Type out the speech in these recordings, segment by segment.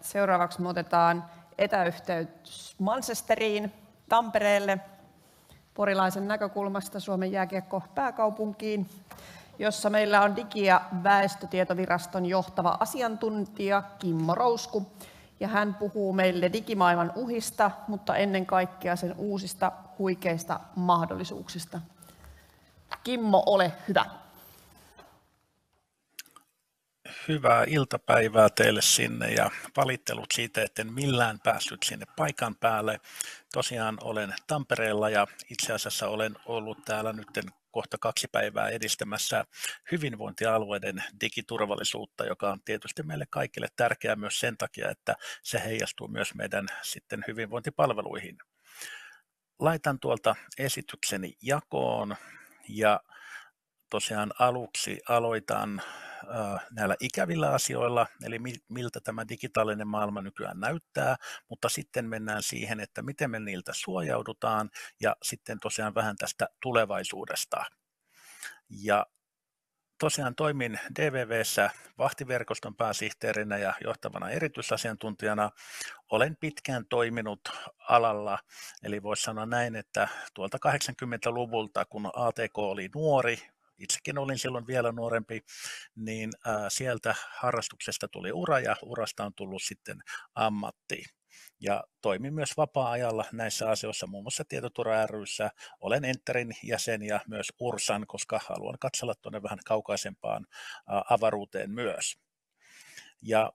Seuraavaksi me otetaan etäyhteys Manchesteriin, Tampereelle, porilaisen näkökulmasta Suomen jääkiekko pääkaupunkiin, jossa meillä on Digi- ja väestötietoviraston johtava asiantuntija Kimmo Rousku. Ja hän puhuu meille digimaailman uhista, mutta ennen kaikkea sen uusista huikeista mahdollisuuksista. Kimmo, ole hyvä hyvää iltapäivää teille sinne ja valittelut siitä, en millään päässyt sinne paikan päälle. Tosiaan olen Tampereella ja itse asiassa olen ollut täällä nyt kohta kaksi päivää edistämässä hyvinvointialueiden digiturvallisuutta, joka on tietysti meille kaikille tärkeää myös sen takia, että se heijastuu myös meidän sitten hyvinvointipalveluihin. Laitan tuolta esitykseni jakoon ja tosiaan aluksi aloitan Äh, näillä ikävillä asioilla, eli miltä tämä digitaalinen maailma nykyään näyttää, mutta sitten mennään siihen, että miten me niiltä suojaudutaan ja sitten tosiaan vähän tästä tulevaisuudesta. Ja tosiaan toimin DVVssä vahtiverkoston pääsihteerinä ja johtavana erityisasiantuntijana. Olen pitkään toiminut alalla, eli voisi sanoa näin, että tuolta 80-luvulta, kun ATK oli nuori, itsekin olin silloin vielä nuorempi, niin sieltä harrastuksesta tuli ura ja urasta on tullut sitten ammatti. Ja toimin myös vapaa-ajalla näissä asioissa, muun muassa Tietotura ryssä. Olen Enterin jäsen ja myös Ursan, koska haluan katsella tuonne vähän kaukaisempaan avaruuteen myös. Ja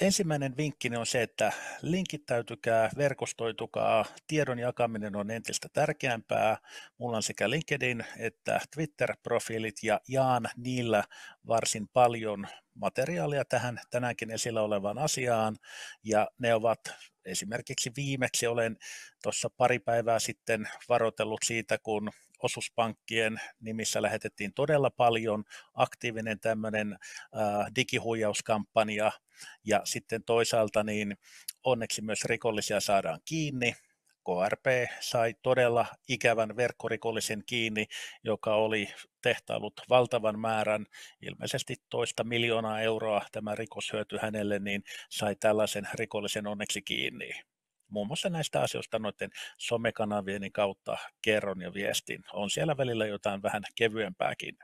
Ensimmäinen vinkki on se, että linkittäytykää, verkostoitukaa, tiedon jakaminen on entistä tärkeämpää. Mulla on sekä LinkedIn että Twitter-profiilit ja jaan niillä varsin paljon materiaalia tähän tänäänkin esillä olevaan asiaan ja ne ovat esimerkiksi viimeksi olen tuossa pari päivää sitten varoitellut siitä, kun osuuspankkien nimissä lähetettiin todella paljon, aktiivinen tämmöinen digihuijauskampanja ja sitten toisaalta niin onneksi myös rikollisia saadaan kiinni, KRP sai todella ikävän verkkorikollisen kiinni, joka oli tehtailut valtavan määrän, ilmeisesti toista miljoonaa euroa tämä rikoshyöty hänelle, niin sai tällaisen rikollisen onneksi kiinni muun muassa näistä asioista noiden somekanavien kautta kerron ja viestin. On siellä välillä jotain vähän kevyempääkin.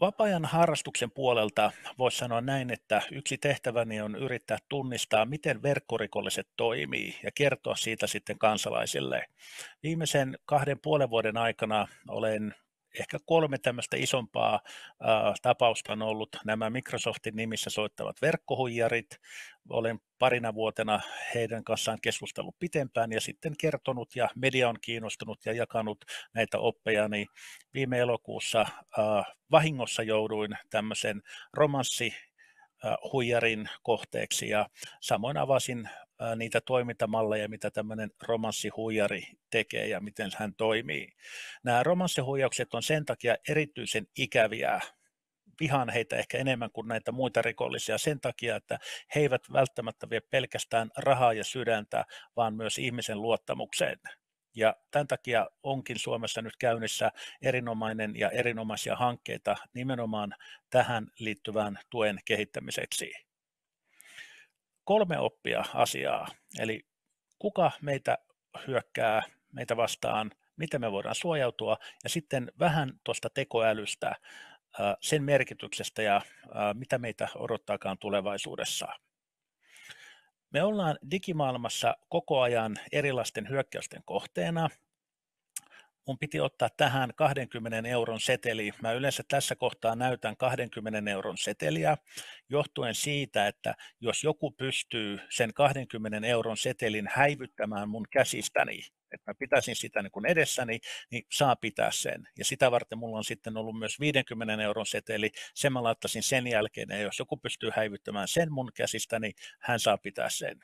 Vapaa-ajan harrastuksen puolelta voisi sanoa näin, että yksi tehtäväni on yrittää tunnistaa, miten verkkorikolliset toimii ja kertoa siitä sitten kansalaisille. Viimeisen kahden puolen vuoden aikana olen ehkä kolme tämmöistä isompaa äh, tapausta on ollut nämä Microsoftin nimissä soittavat verkkohuijarit. Olen parina vuotena heidän kanssaan keskustellut pitempään ja sitten kertonut ja media on kiinnostunut ja jakanut näitä oppeja, niin viime elokuussa äh, vahingossa jouduin tämmöisen romanssi huijarin kohteeksi ja samoin avasin niitä toimintamalleja, mitä tämmöinen romanssihuijari tekee ja miten hän toimii. Nämä romanssihuijaukset on sen takia erityisen ikäviä vihaan heitä ehkä enemmän kuin näitä muita rikollisia sen takia, että he eivät välttämättä vie pelkästään rahaa ja sydäntä, vaan myös ihmisen luottamukseen. Ja tämän takia onkin Suomessa nyt käynnissä erinomainen ja erinomaisia hankkeita nimenomaan tähän liittyvään tuen kehittämiseksi kolme oppia asiaa. Eli kuka meitä hyökkää meitä vastaan, miten me voidaan suojautua ja sitten vähän tuosta tekoälystä, äh, sen merkityksestä ja äh, mitä meitä odottaakaan tulevaisuudessa. Me ollaan digimaailmassa koko ajan erilaisten hyökkäysten kohteena mun piti ottaa tähän 20 euron seteli. Mä yleensä tässä kohtaa näytän 20 euron seteliä johtuen siitä, että jos joku pystyy sen 20 euron setelin häivyttämään mun käsistäni, että mä pitäisin sitä niin kuin edessäni, niin saa pitää sen. Ja sitä varten mulla on sitten ollut myös 50 euron seteli, sen mä laittaisin sen jälkeen, ja jos joku pystyy häivyttämään sen mun käsistäni, niin hän saa pitää sen.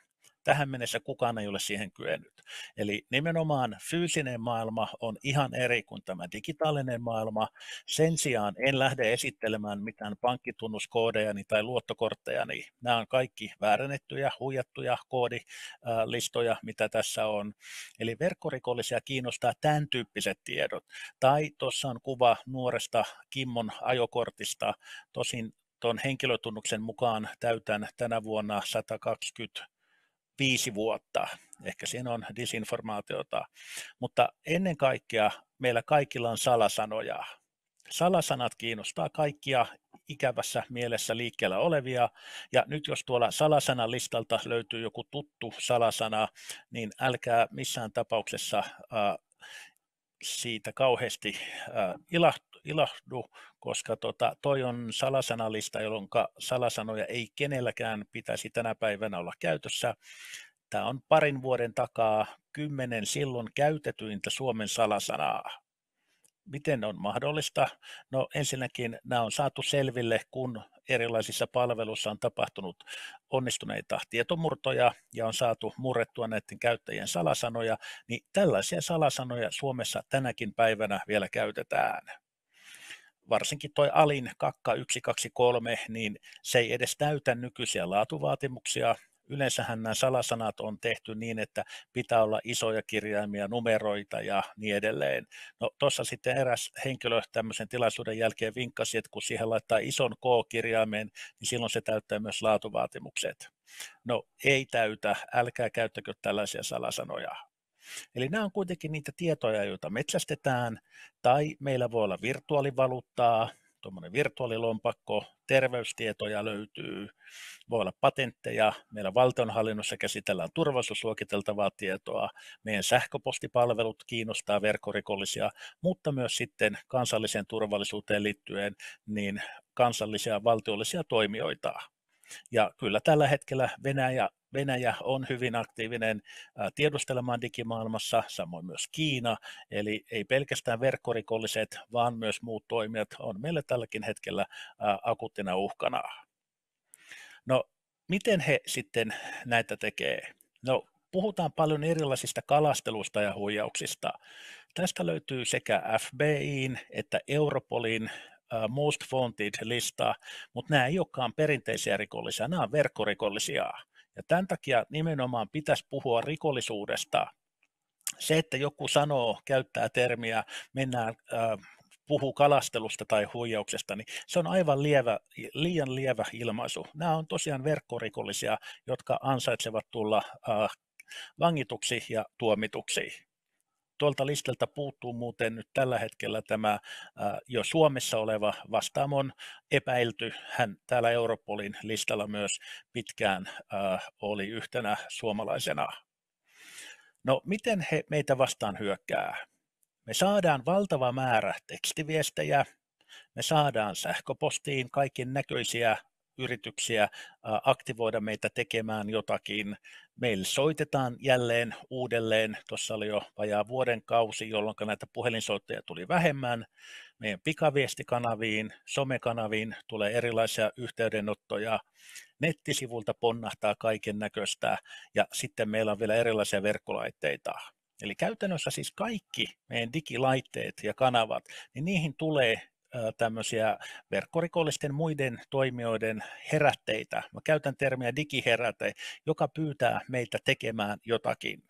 Tähän mennessä kukaan ei ole siihen kyennyt. Eli nimenomaan fyysinen maailma on ihan eri kuin tämä digitaalinen maailma. Sen sijaan en lähde esittelemään mitään pankkitunnuskoodejani tai luottokorttejani. Niin nämä on kaikki väärennettyjä, huijattuja koodilistoja, mitä tässä on. Eli verkkorikollisia kiinnostaa tämän tyyppiset tiedot. Tai tuossa on kuva nuoresta Kimmon ajokortista. Tosin tuon henkilötunnuksen mukaan täytän tänä vuonna 120 viisi vuotta. Ehkä siinä on disinformaatiota, mutta ennen kaikkea meillä kaikilla on salasanoja. Salasanat kiinnostaa kaikkia ikävässä mielessä liikkeellä olevia. Ja nyt jos tuolla salasanan listalta löytyy joku tuttu salasana, niin älkää missään tapauksessa siitä kauheasti äh, ilahdu, koska tota, toi on salasanalista, jolloin salasanoja ei kenelläkään pitäisi tänä päivänä olla käytössä. Tämä on parin vuoden takaa kymmenen silloin käytetyintä Suomen salasanaa. Miten on mahdollista? No ensinnäkin nämä on saatu selville, kun erilaisissa palveluissa on tapahtunut onnistuneita tietomurtoja ja on saatu murrettua näiden käyttäjien salasanoja, niin tällaisia salasanoja Suomessa tänäkin päivänä vielä käytetään varsinkin toi alin kakka 123, niin se ei edes täytä nykyisiä laatuvaatimuksia. Yleensähän nämä salasanat on tehty niin, että pitää olla isoja kirjaimia, numeroita ja niin edelleen. No tuossa sitten eräs henkilö tämmöisen tilaisuuden jälkeen vinkkasi, että kun siihen laittaa ison K-kirjaimen, niin silloin se täyttää myös laatuvaatimukset. No ei täytä, älkää käyttäkö tällaisia salasanoja Eli nämä on kuitenkin niitä tietoja, joita metsästetään, tai meillä voi olla virtuaalivaluuttaa, tuommoinen virtuaalilompakko, terveystietoja löytyy, voi olla patentteja, meillä valtionhallinnossa käsitellään turvallisuusluokiteltavaa tietoa, meidän sähköpostipalvelut kiinnostaa verkkorikollisia, mutta myös sitten kansalliseen turvallisuuteen liittyen niin kansallisia valtiollisia toimijoita. Ja kyllä tällä hetkellä Venäjä Venäjä on hyvin aktiivinen tiedustelemaan digimaailmassa, samoin myös Kiina, eli ei pelkästään verkkorikolliset, vaan myös muut toimijat on meille tälläkin hetkellä akuuttina uhkana. No, miten he sitten näitä tekee? No, puhutaan paljon erilaisista kalastelusta ja huijauksista. Tästä löytyy sekä FBIin että Europolin Most wanted lista mutta nämä ei olekaan perinteisiä rikollisia, nämä on verkkorikollisia. Ja tämän takia nimenomaan pitäisi puhua rikollisuudesta. Se, että joku sanoo, käyttää termiä, mennään puhuu kalastelusta tai huijauksesta, niin se on aivan lievä, liian lievä ilmaisu. Nämä on tosiaan verkkorikollisia, jotka ansaitsevat tulla vangituksi ja tuomituksi. Tuolta listalta puuttuu muuten nyt tällä hetkellä tämä jo Suomessa oleva vastaamon epäilty. Hän täällä Europolin listalla myös pitkään oli yhtenä suomalaisena. No miten he meitä vastaan hyökkää? Me saadaan valtava määrä tekstiviestejä, me saadaan sähköpostiin kaikin näköisiä yrityksiä aktivoida meitä tekemään jotakin. Meille soitetaan jälleen uudelleen, tuossa oli jo vajaa vuoden kausi, jolloin näitä puhelinsoittajia tuli vähemmän. Meidän pikaviestikanaviin, somekanaviin tulee erilaisia yhteydenottoja, nettisivulta ponnahtaa kaiken näköistä ja sitten meillä on vielä erilaisia verkkolaitteita, Eli käytännössä siis kaikki meidän digilaitteet ja kanavat, niin niihin tulee tämmöisiä verkkorikollisten muiden toimijoiden herätteitä. Mä käytän termiä digiheräte, joka pyytää meitä tekemään jotakin.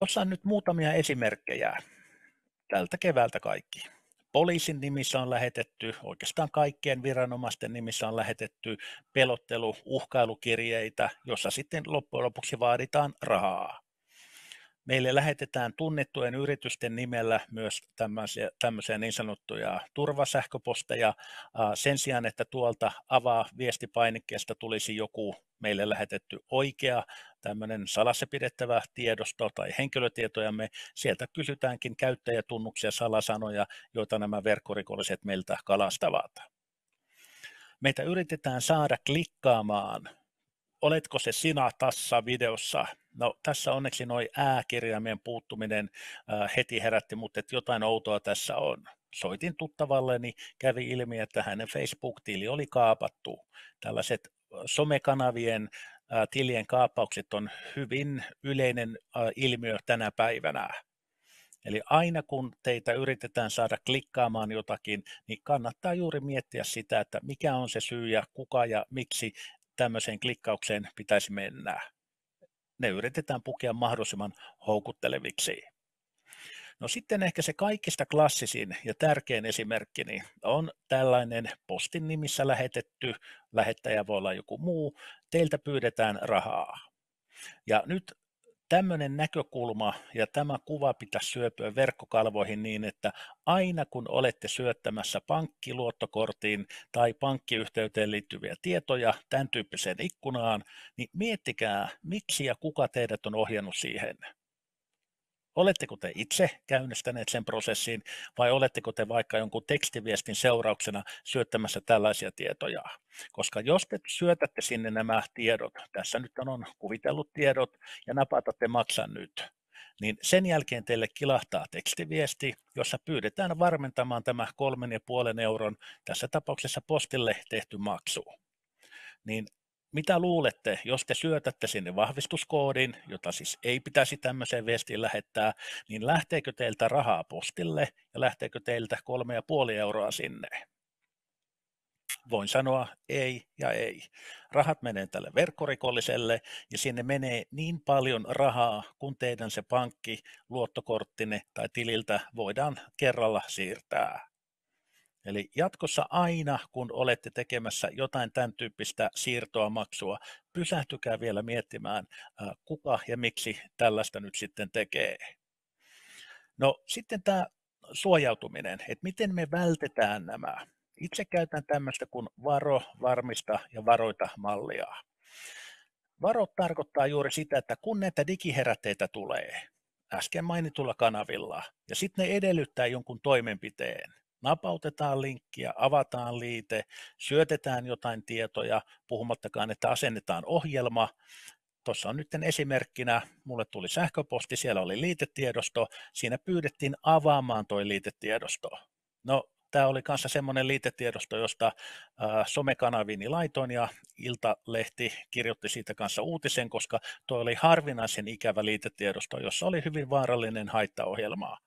Tuossa on nyt muutamia esimerkkejä tältä keväältä kaikki. Poliisin nimissä on lähetetty, oikeastaan kaikkien viranomaisten nimissä on lähetetty pelottelu, uhkailukirjeitä, jossa sitten loppujen lopuksi vaaditaan rahaa. Meille lähetetään tunnettujen yritysten nimellä myös tämmöisiä, tämmöisiä niin sanottuja turvasähköposteja sen sijaan, että tuolta avaa viestipainikkeesta tulisi joku meille lähetetty oikea tämmöinen salassa pidettävä tiedosto tai henkilötietojamme. Sieltä kysytäänkin käyttäjätunnuksia, salasanoja, joita nämä verkkorikolliset meiltä kalastavat meitä yritetään saada klikkaamaan oletko se sinä tässä videossa? No tässä onneksi noin ääkirjaimen puuttuminen äh, heti herätti, mutta että jotain outoa tässä on. Soitin tuttavalleni, kävi ilmi, että hänen Facebook-tili oli kaapattu. Tällaiset äh, somekanavien äh, tilien kaappaukset on hyvin yleinen äh, ilmiö tänä päivänä. Eli aina kun teitä yritetään saada klikkaamaan jotakin, niin kannattaa juuri miettiä sitä, että mikä on se syy ja kuka ja miksi tämmöiseen klikkaukseen pitäisi mennä. Ne yritetään pukea mahdollisimman houkutteleviksi. No sitten ehkä se kaikista klassisin ja tärkein esimerkki niin on tällainen postin nimissä lähetetty, lähettäjä voi olla joku muu, teiltä pyydetään rahaa. Ja nyt Tämmöinen näkökulma ja tämä kuva pitäisi syöpyä verkkokalvoihin niin, että aina kun olette syöttämässä pankkiluottokortiin tai pankkiyhteyteen liittyviä tietoja tämän tyyppiseen ikkunaan, niin miettikää, miksi ja kuka teidät on ohjannut siihen. Oletteko te itse käynnistäneet sen prosessin vai oletteko te vaikka jonkun tekstiviestin seurauksena syöttämässä tällaisia tietoja? Koska jos te syötätte sinne nämä tiedot, tässä nyt on kuvitellut tiedot ja napatatte maksan nyt, niin sen jälkeen teille kilahtaa tekstiviesti, jossa pyydetään varmentamaan tämä kolmen ja puolen euron, tässä tapauksessa postille tehty maksu. Niin mitä luulette, jos te syötätte sinne vahvistuskoodin, jota siis ei pitäisi tämmöiseen viestiin lähettää, niin lähteekö teiltä rahaa postille ja lähteekö teiltä kolme ja puoli euroa sinne? Voin sanoa ei ja ei. Rahat menee tälle verkkorikolliselle ja sinne menee niin paljon rahaa, kun teidän se pankki, luottokorttine tai tililtä voidaan kerralla siirtää. Eli jatkossa aina, kun olette tekemässä jotain tämän tyyppistä siirtoa maksua, pysähtykää vielä miettimään, kuka ja miksi tällaista nyt sitten tekee. No sitten tämä suojautuminen, että miten me vältetään nämä. Itse käytän tämmöistä kuin varo, varmista ja varoita mallia. Varo tarkoittaa juuri sitä, että kun näitä digiherätteitä tulee äsken mainitulla kanavilla ja sitten ne edellyttää jonkun toimenpiteen, napautetaan linkkiä, avataan liite, syötetään jotain tietoja, puhumattakaan, että asennetaan ohjelma. Tuossa on nyt esimerkkinä, mulle tuli sähköposti, siellä oli liitetiedosto, siinä pyydettiin avaamaan tuo liitetiedosto. No, tämä oli kanssa semmoinen liitetiedosto, josta somekanaviini laitoin ja Iltalehti kirjoitti siitä kanssa uutisen, koska tuo oli harvinaisen ikävä liitetiedosto, jossa oli hyvin vaarallinen haittaohjelmaa.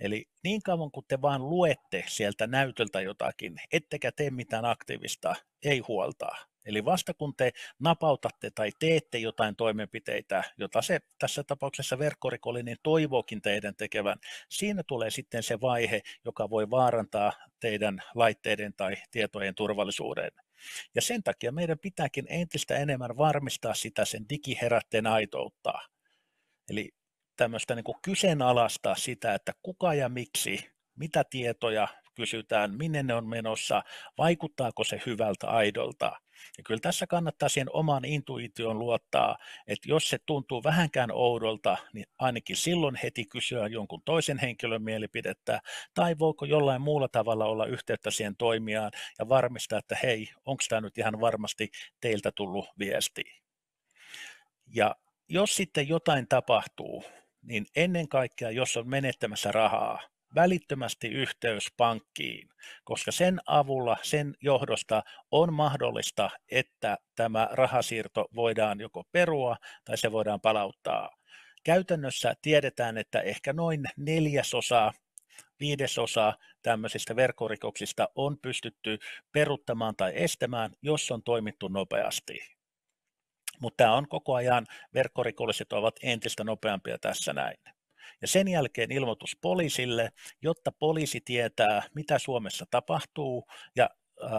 Eli niin kauan kuin te vaan luette sieltä näytöltä jotakin, ettekä tee mitään aktiivista, ei huoltaa. Eli vasta kun te napautatte tai teette jotain toimenpiteitä, jota se tässä tapauksessa verkkorikollinen niin toivookin teidän tekevän, siinä tulee sitten se vaihe, joka voi vaarantaa teidän laitteiden tai tietojen turvallisuuden. Ja sen takia meidän pitääkin entistä enemmän varmistaa sitä sen digiherätteen aitouttaa. Eli tämmöistä niin kuin kyseenalaistaa sitä, että kuka ja miksi, mitä tietoja kysytään, minne ne on menossa, vaikuttaako se hyvältä aidolta. Ja kyllä tässä kannattaa siihen oman intuitioon luottaa, että jos se tuntuu vähänkään oudolta, niin ainakin silloin heti kysyä jonkun toisen henkilön mielipidettä, tai voiko jollain muulla tavalla olla yhteyttä siihen toimijaan ja varmistaa, että hei, onko tämä nyt ihan varmasti teiltä tullut viesti. Ja jos sitten jotain tapahtuu, niin ennen kaikkea, jos on menettämässä rahaa, välittömästi yhteys pankkiin, koska sen avulla, sen johdosta on mahdollista, että tämä rahasiirto voidaan joko perua tai se voidaan palauttaa. Käytännössä tiedetään, että ehkä noin neljäsosa viidesosa tämmöisistä verkkorikoksista on pystytty peruttamaan tai estämään, jos on toimittu nopeasti. Mutta tämä on koko ajan, verkkorikolliset ovat entistä nopeampia tässä näin. Ja sen jälkeen ilmoitus poliisille, jotta poliisi tietää, mitä Suomessa tapahtuu ja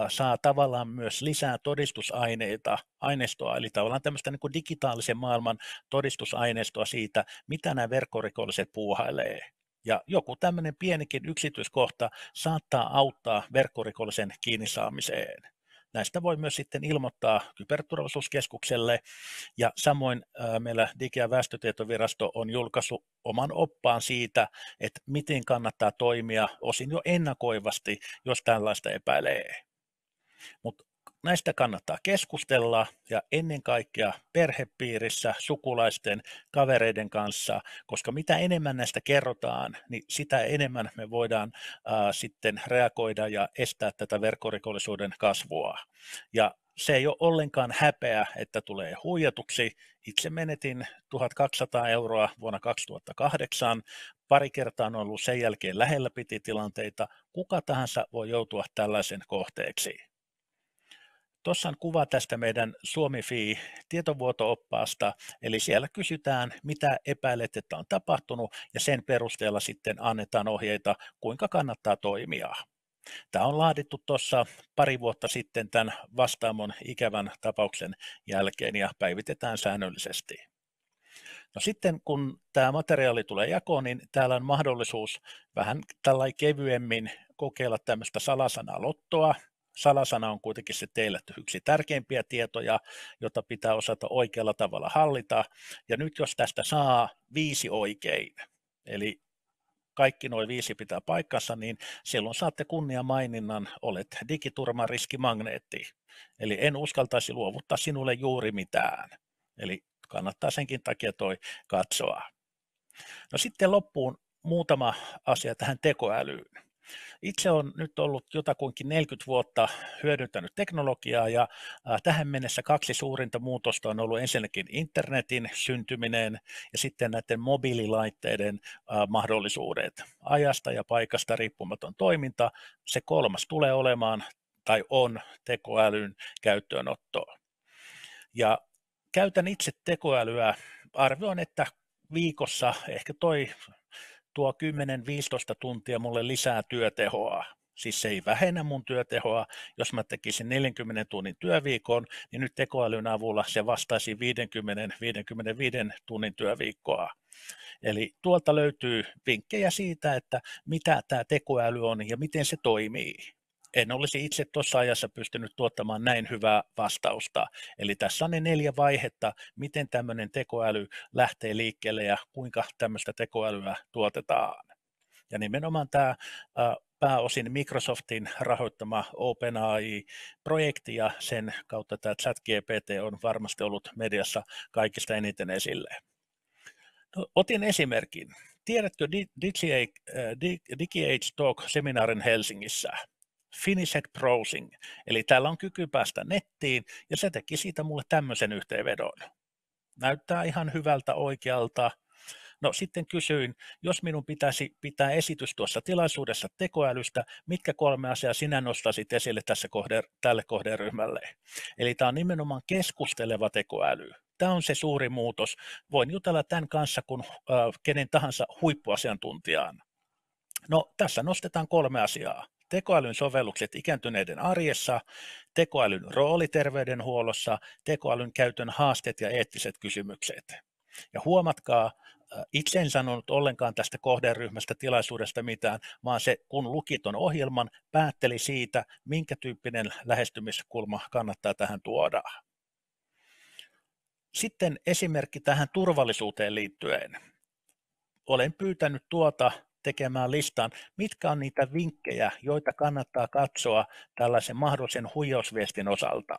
saa tavallaan myös lisää todistusaineita, aineistoa, eli tavallaan tämmöistä niin digitaalisen maailman todistusaineistoa siitä, mitä nämä verkkorikolliset puuhailee. Ja joku tämmöinen pienikin yksityiskohta saattaa auttaa verkkorikollisen kiinni saamiseen. Näistä voi myös sitten ilmoittaa kyberturvallisuuskeskukselle ja samoin äh, meillä Digi- ja väestötietovirasto on julkaissut oman oppaan siitä, että miten kannattaa toimia osin jo ennakoivasti, jos tällaista epäilee. Mutta Näistä kannattaa keskustella ja ennen kaikkea perhepiirissä, sukulaisten, kavereiden kanssa, koska mitä enemmän näistä kerrotaan, niin sitä enemmän me voidaan ää, sitten reagoida ja estää tätä verkkorikollisuuden kasvua. Ja se ei ole ollenkaan häpeä, että tulee huijatuksi. Itse menetin 1200 euroa vuonna 2008. Pari kertaa on ollut sen jälkeen lähellä piti tilanteita. Kuka tahansa voi joutua tällaisen kohteeksi. Tuossa on kuva tästä meidän SuomiFi tietovuoto-oppaasta, eli siellä kysytään, mitä epäilet, että on tapahtunut, ja sen perusteella sitten annetaan ohjeita, kuinka kannattaa toimia. Tämä on laadittu tuossa pari vuotta sitten tämän vastaamon ikävän tapauksen jälkeen ja päivitetään säännöllisesti. No sitten kun tämä materiaali tulee jakoon, niin täällä on mahdollisuus vähän tällä kevyemmin kokeilla tämmöistä salasanalottoa, salasana on kuitenkin se teille yksi tärkeimpiä tietoja, jota pitää osata oikealla tavalla hallita. Ja nyt jos tästä saa viisi oikein, eli kaikki noin viisi pitää paikkansa, niin silloin saatte kunnia maininnan, olet digiturman riskimagneetti. Eli en uskaltaisi luovuttaa sinulle juuri mitään. Eli kannattaa senkin takia toi katsoa. No sitten loppuun muutama asia tähän tekoälyyn. Itse on nyt ollut jotakuinkin 40 vuotta hyödyntänyt teknologiaa ja tähän mennessä kaksi suurinta muutosta on ollut ensinnäkin internetin syntyminen ja sitten näiden mobiililaitteiden mahdollisuudet. Ajasta ja paikasta riippumaton toiminta, se kolmas tulee olemaan tai on tekoälyn käyttöönotto Ja käytän itse tekoälyä, arvioin, että viikossa ehkä toi tuo 10-15 tuntia mulle lisää työtehoa. Siis se ei vähennä mun työtehoa. Jos mä tekisin 40 tunnin työviikon, niin nyt tekoälyn avulla se vastaisi 50-55 tunnin työviikkoa. Eli tuolta löytyy vinkkejä siitä, että mitä tämä tekoäly on ja miten se toimii en olisi itse tuossa ajassa pystynyt tuottamaan näin hyvää vastausta. Eli tässä on ne neljä vaihetta, miten tämmöinen tekoäly lähtee liikkeelle ja kuinka tämmöistä tekoälyä tuotetaan. Ja nimenomaan tämä pääosin Microsoftin rahoittama OpenAI-projekti ja sen kautta tämä ChatGPT on varmasti ollut mediassa kaikista eniten esille. No, otin esimerkin. Tiedätkö DigiAge Talk-seminaarin Helsingissä? Finished Browsing, eli täällä on kyky päästä nettiin, ja se teki siitä mulle tämmöisen yhteenvedon. Näyttää ihan hyvältä oikealta. No sitten kysyin, jos minun pitäisi pitää esitys tuossa tilaisuudessa tekoälystä, mitkä kolme asiaa sinä nostaisit esille tässä kohde, tälle kohderyhmälle? Eli tämä on nimenomaan keskusteleva tekoäly. Tämä on se suuri muutos. Voin jutella tämän kanssa kuin äh, kenen tahansa huippuasiantuntijaan. No tässä nostetaan kolme asiaa tekoälyn sovellukset ikääntyneiden arjessa, tekoälyn rooli terveydenhuollossa, tekoälyn käytön haasteet ja eettiset kysymykset. Ja huomatkaa, äh, itse en sanonut ollenkaan tästä kohderyhmästä tilaisuudesta mitään, vaan se, kun luki tuon ohjelman, päätteli siitä, minkä tyyppinen lähestymiskulma kannattaa tähän tuoda. Sitten esimerkki tähän turvallisuuteen liittyen. Olen pyytänyt tuota tekemään listan, mitkä on niitä vinkkejä, joita kannattaa katsoa tällaisen mahdollisen huijausviestin osalta.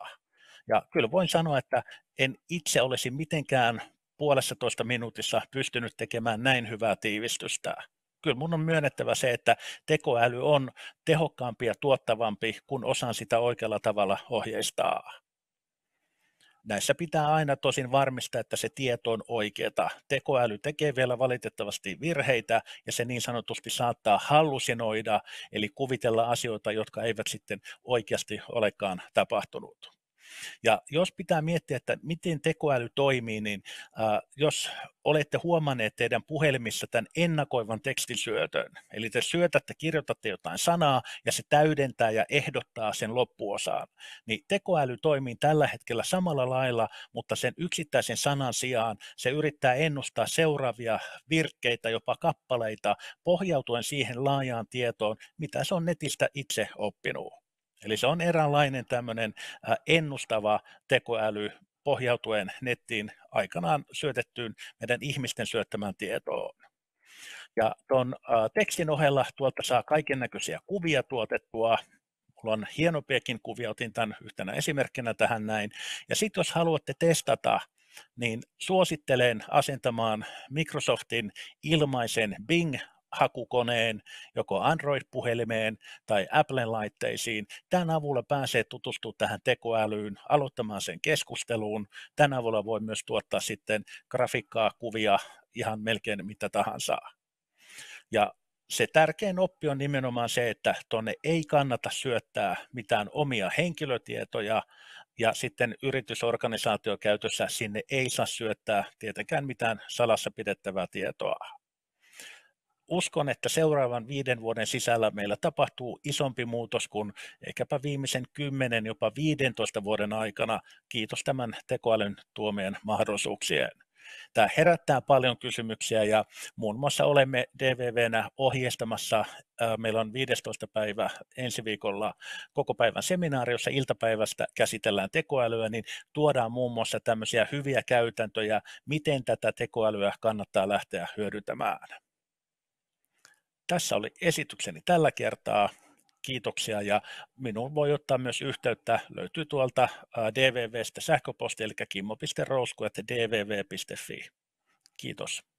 Ja kyllä voin sanoa, että en itse olisi mitenkään puolessa toista minuutissa pystynyt tekemään näin hyvää tiivistystä. Kyllä mun on myönnettävä se, että tekoäly on tehokkaampi ja tuottavampi, kun osaan sitä oikealla tavalla ohjeistaa. Näissä pitää aina tosin varmistaa, että se tieto on oikeata. Tekoäly tekee vielä valitettavasti virheitä ja se niin sanotusti saattaa hallusinoida, eli kuvitella asioita, jotka eivät sitten oikeasti olekaan tapahtunut. Ja jos pitää miettiä, että miten tekoäly toimii, niin äh, jos olette huomanneet teidän puhelimissa tämän ennakoivan syötön, eli te syötätte, kirjoitatte jotain sanaa ja se täydentää ja ehdottaa sen loppuosaan, niin tekoäly toimii tällä hetkellä samalla lailla, mutta sen yksittäisen sanan sijaan se yrittää ennustaa seuraavia virkkeitä, jopa kappaleita, pohjautuen siihen laajaan tietoon, mitä se on netistä itse oppinut. Eli se on eräänlainen tämmöinen ennustava tekoäly pohjautuen nettiin aikanaan syötettyyn meidän ihmisten syöttämään tietoon. Ja tuon tekstin ohella tuolta saa kaiken näköisiä kuvia tuotettua, mulla on hienompiakin kuvia, otin tämän yhtenä esimerkkinä tähän näin. Ja sitten jos haluatte testata, niin suosittelen asentamaan Microsoftin ilmaisen Bing hakukoneen, joko Android-puhelimeen tai Applen laitteisiin. Tämän avulla pääsee tutustumaan tähän tekoälyyn, aloittamaan sen keskusteluun. Tämän avulla voi myös tuottaa sitten grafiikkaa, kuvia, ihan melkein mitä tahansa. Ja se tärkein oppi on nimenomaan se, että tuonne ei kannata syöttää mitään omia henkilötietoja ja sitten yritysorganisaatio käytössä sinne ei saa syöttää tietenkään mitään salassa pidettävää tietoa uskon, että seuraavan viiden vuoden sisällä meillä tapahtuu isompi muutos kuin ehkäpä viimeisen kymmenen, jopa 15 vuoden aikana, kiitos tämän tekoälyn tuomien mahdollisuuksien. Tämä herättää paljon kysymyksiä ja muun muassa olemme DVVnä ohjeistamassa, meillä on 15. päivä ensi viikolla koko päivän seminaari, jossa iltapäivästä käsitellään tekoälyä, niin tuodaan muun muassa tämmöisiä hyviä käytäntöjä, miten tätä tekoälyä kannattaa lähteä hyödyntämään tässä oli esitykseni tällä kertaa. Kiitoksia ja minun voi ottaa myös yhteyttä. Löytyy tuolta DVVstä sähköposti eli kimmo.rousku.dvv.fi. Kiitos.